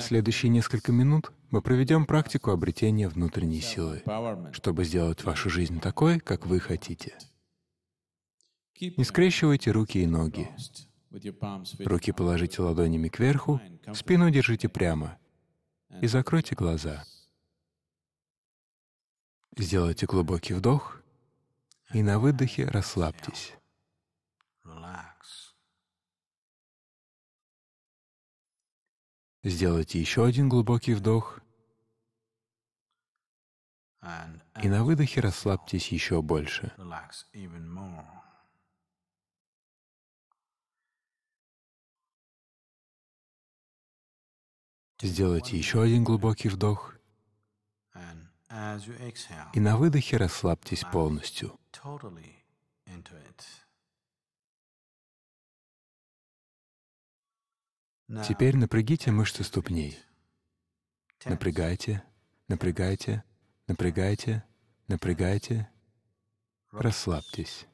Следующие несколько минут мы проведем практику обретения внутренней силы, чтобы сделать вашу жизнь такой, как вы хотите. Не скрещивайте руки и ноги. Руки положите ладонями кверху, спину держите прямо и закройте глаза. Сделайте глубокий вдох и на выдохе расслабьтесь. Сделайте еще один глубокий вдох. И на выдохе расслабьтесь еще больше. Сделайте еще один глубокий вдох. И на выдохе расслабьтесь полностью. Теперь напрягите мышцы ступней. Напрягайте, напрягайте, напрягайте, напрягайте. Расслабьтесь.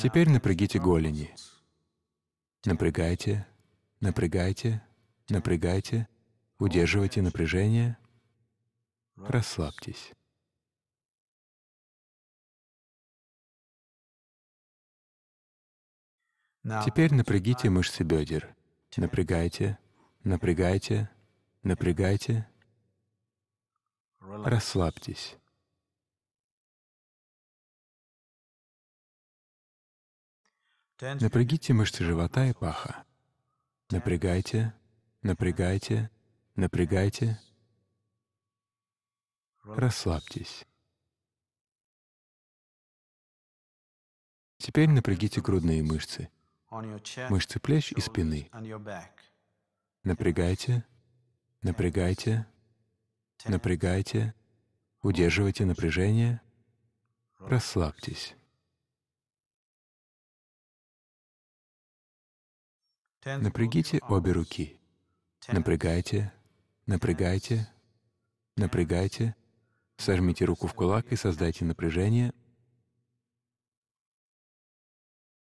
Теперь напрягите голени. Напрягайте, напрягайте, напрягайте, удерживайте напряжение, расслабьтесь. Теперь напрягите мышцы бедер. Напрягайте, напрягайте, напрягайте. Расслабьтесь. Напрягите мышцы живота и паха. Напрягайте, напрягайте, напрягайте. Расслабьтесь. Теперь напрягите грудные мышцы мышцы плеч и спины. Напрягайте, напрягайте, напрягайте, удерживайте напряжение, расслабьтесь. Напрягите обе руки. Напрягайте, напрягайте, напрягайте. Сожмите руку в кулак и создайте напряжение.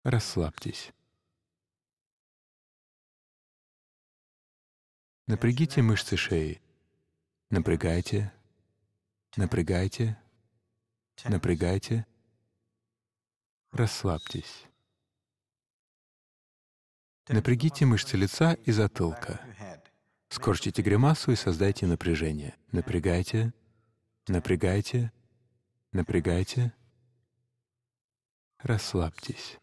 Расслабьтесь. Напрягите мышцы шеи. Напрягайте, напрягайте, напрягайте. Расслабьтесь. Напрягите мышцы лица и затылка. Скорчите гримасу и создайте напряжение. Напрягайте, напрягайте, напрягайте. Расслабьтесь.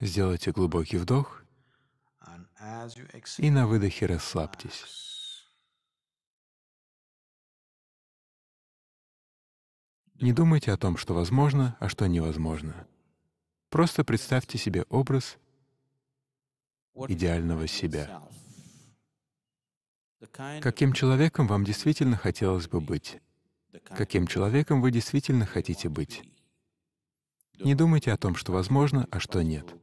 Сделайте глубокий вдох и на выдохе расслабьтесь. Не думайте о том, что возможно, а что невозможно. Просто представьте себе образ идеального себя. Каким человеком вам действительно хотелось бы быть? Каким человеком вы действительно хотите быть? Не думайте о том, что возможно, а что нет.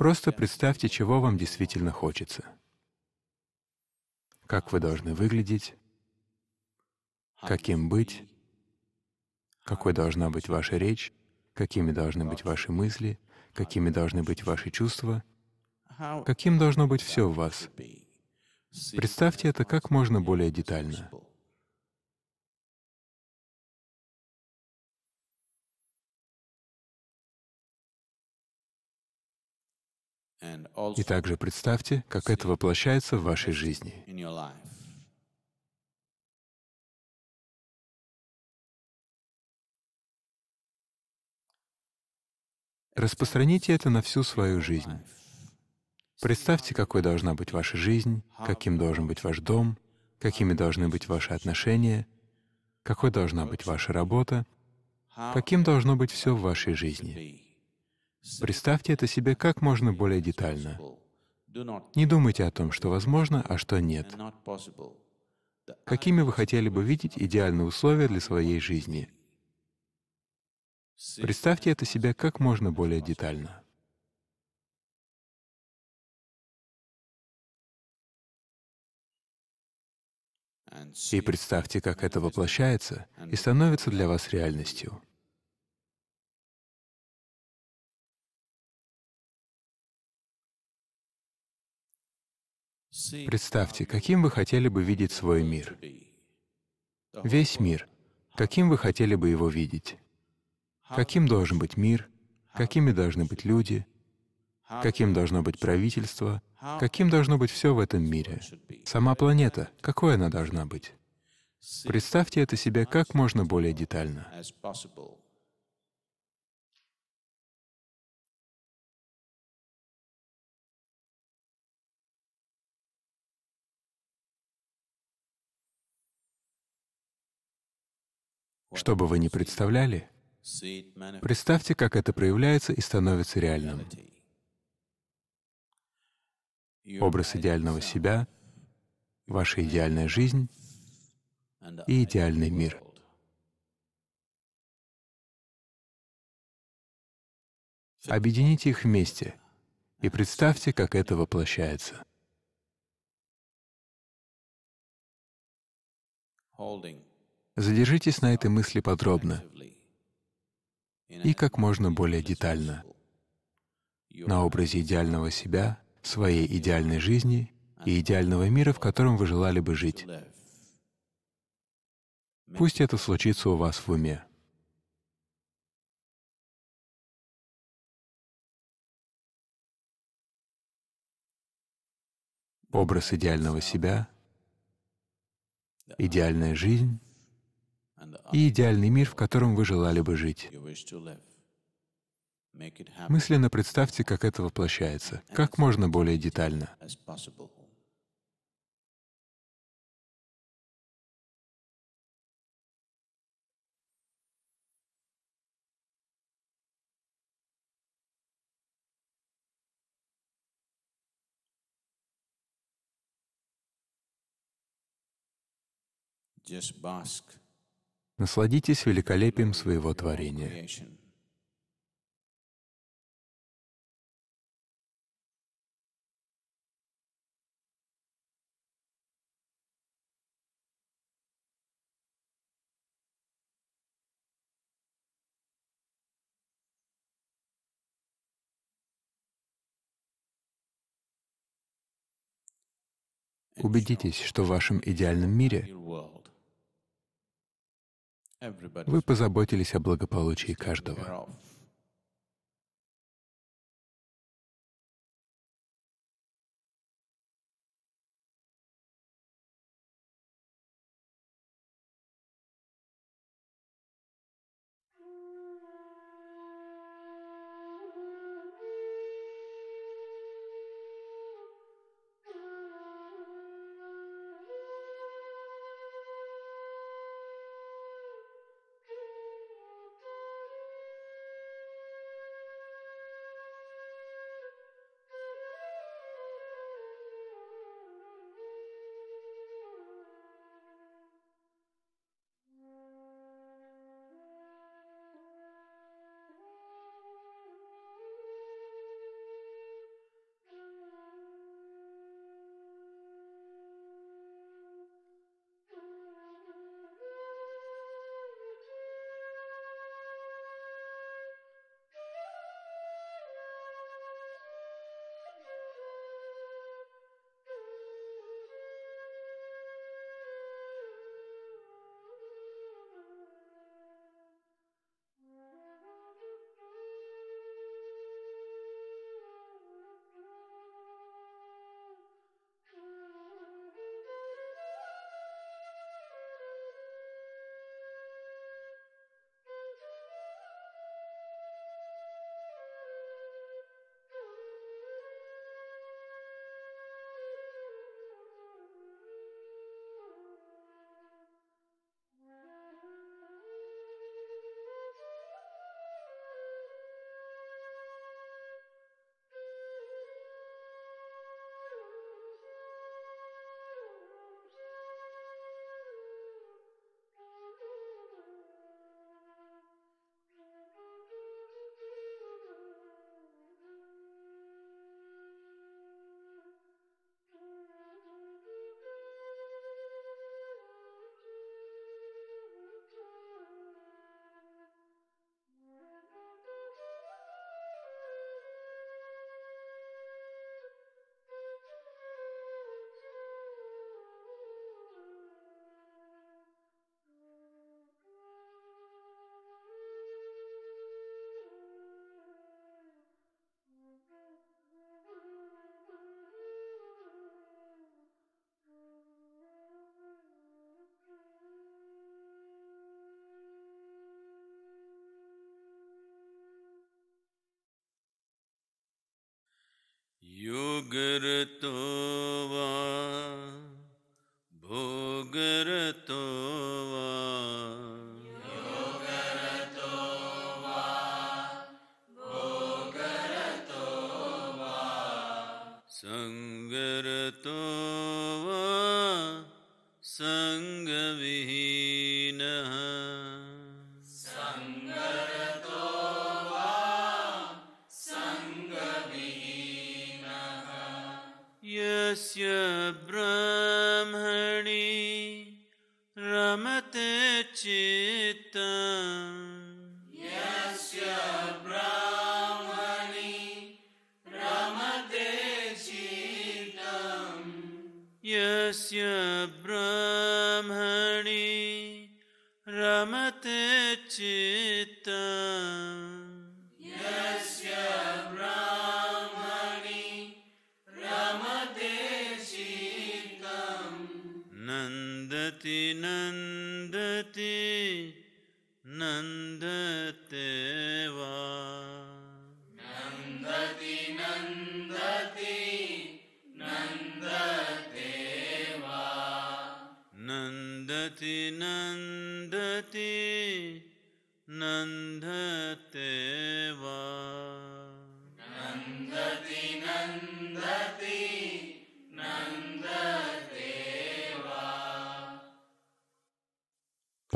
Просто представьте, чего вам действительно хочется. Как вы должны выглядеть, каким быть, какой должна быть ваша речь, какими должны быть ваши мысли, какими должны быть ваши чувства, каким должно быть все в вас. Представьте это как можно более детально. И также представьте, как это воплощается в вашей жизни. Распространите это на всю свою жизнь. Представьте, какой должна быть ваша жизнь, каким должен быть ваш дом, какими должны быть ваши отношения, какой должна быть ваша работа, каким должно быть все в вашей жизни. Представьте это себе как можно более детально. Не думайте о том, что возможно, а что нет. Какими вы хотели бы видеть идеальные условия для своей жизни? Представьте это себе как можно более детально. И представьте, как это воплощается и становится для вас реальностью. Представьте, каким вы хотели бы видеть свой мир. Весь мир. Каким вы хотели бы его видеть? Каким должен быть мир? Какими должны быть люди? Каким должно быть правительство? Каким должно быть все в этом мире? Сама планета, какой она должна быть? Представьте это себе как можно более детально. Что бы вы ни представляли, представьте, как это проявляется и становится реальным. Образ идеального себя, ваша идеальная жизнь и идеальный мир. Объедините их вместе и представьте, как это воплощается. holding Задержитесь на этой мысли подробно и как можно более детально на образе идеального себя, своей идеальной жизни и идеального мира, в котором вы желали бы жить. Пусть это случится у вас в уме. Образ идеального себя, идеальная жизнь и идеальный мир, в котором вы желали бы жить. Мысленно представьте, как это воплощается, как можно более детально. Just bask Насладитесь великолепием своего творения. Убедитесь, что в вашем идеальном мире вы позаботились о благополучии каждого.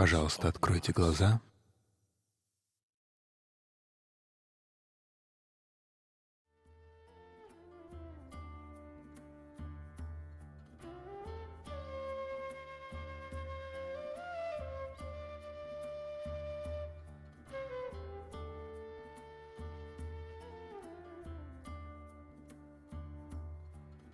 Пожалуйста, откройте глаза.